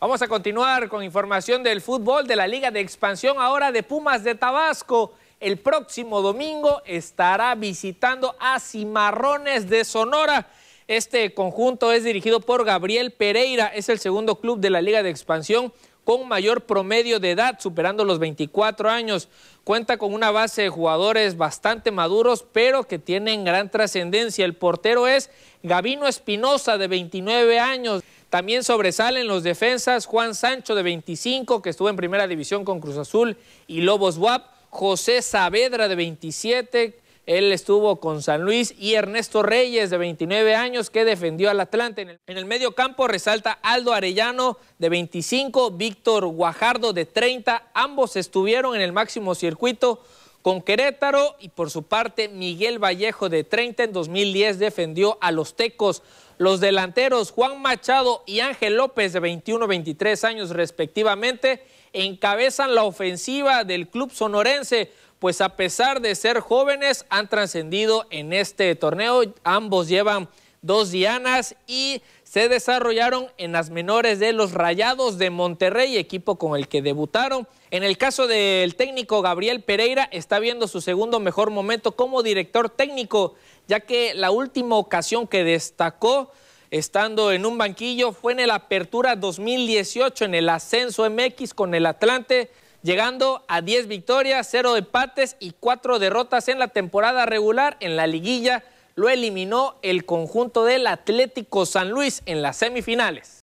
Vamos a continuar con información del fútbol de la Liga de Expansión ahora de Pumas de Tabasco. El próximo domingo estará visitando a Cimarrones de Sonora. Este conjunto es dirigido por Gabriel Pereira, es el segundo club de la Liga de Expansión con mayor promedio de edad, superando los 24 años. Cuenta con una base de jugadores bastante maduros, pero que tienen gran trascendencia. El portero es Gabino Espinosa, de 29 años. También sobresalen los defensas Juan Sancho de 25, que estuvo en primera división con Cruz Azul y Lobos WAP, José Saavedra de 27, él estuvo con San Luis y Ernesto Reyes, de 29 años, que defendió al Atlante. En el, en el medio campo resalta Aldo Arellano, de 25, Víctor Guajardo, de 30. Ambos estuvieron en el máximo circuito con Querétaro y por su parte Miguel Vallejo de 30 en 2010 defendió a los Tecos. Los delanteros Juan Machado y Ángel López de 21 23 años respectivamente encabezan la ofensiva del club sonorense, pues a pesar de ser jóvenes han trascendido en este torneo, ambos llevan dos dianas y se desarrollaron en las menores de los Rayados de Monterrey, equipo con el que debutaron. En el caso del técnico Gabriel Pereira, está viendo su segundo mejor momento como director técnico, ya que la última ocasión que destacó estando en un banquillo fue en el Apertura 2018 en el Ascenso MX con el Atlante, llegando a 10 victorias, 0 empates y 4 derrotas en la temporada regular en la liguilla lo eliminó el conjunto del Atlético San Luis en las semifinales.